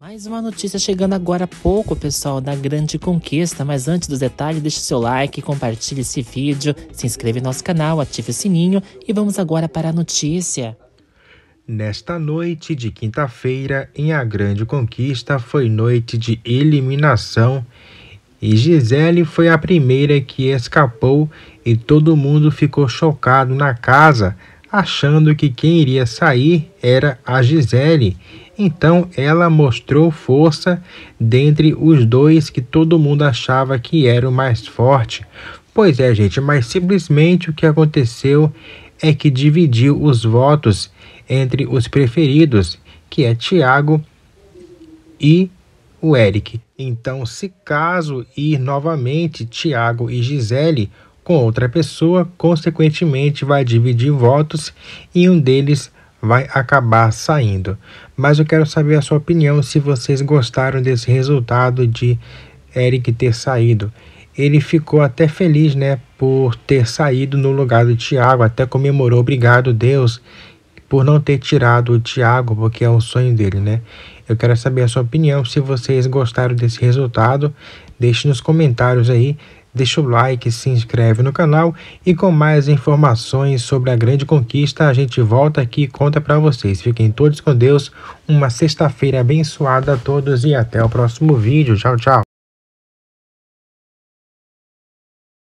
Mais uma notícia chegando agora há pouco, pessoal, da grande conquista. Mas antes dos detalhes, deixe seu like, compartilhe esse vídeo, se inscreva no nosso canal, ative o sininho e vamos agora para a notícia. Nesta noite de quinta-feira, em A Grande Conquista, foi noite de eliminação e Gisele foi a primeira que escapou e todo mundo ficou chocado na casa, achando que quem iria sair era a Gisele então ela mostrou força dentre os dois que todo mundo achava que era o mais forte. Pois é, gente, mas simplesmente o que aconteceu é que dividiu os votos entre os preferidos, que é Tiago e o Eric. Então, se caso ir novamente Tiago e Gisele com outra pessoa, consequentemente vai dividir votos e um deles vai acabar saindo. Mas eu quero saber a sua opinião se vocês gostaram desse resultado de Eric ter saído. Ele ficou até feliz, né, por ter saído no lugar do Thiago, até comemorou, obrigado Deus, por não ter tirado o Thiago, porque é um sonho dele, né? Eu quero saber a sua opinião, se vocês gostaram desse resultado, deixe nos comentários aí deixa o like, se inscreve no canal e com mais informações sobre a grande conquista, a gente volta aqui e conta para vocês. Fiquem todos com Deus, uma sexta-feira abençoada a todos e até o próximo vídeo. Tchau, tchau.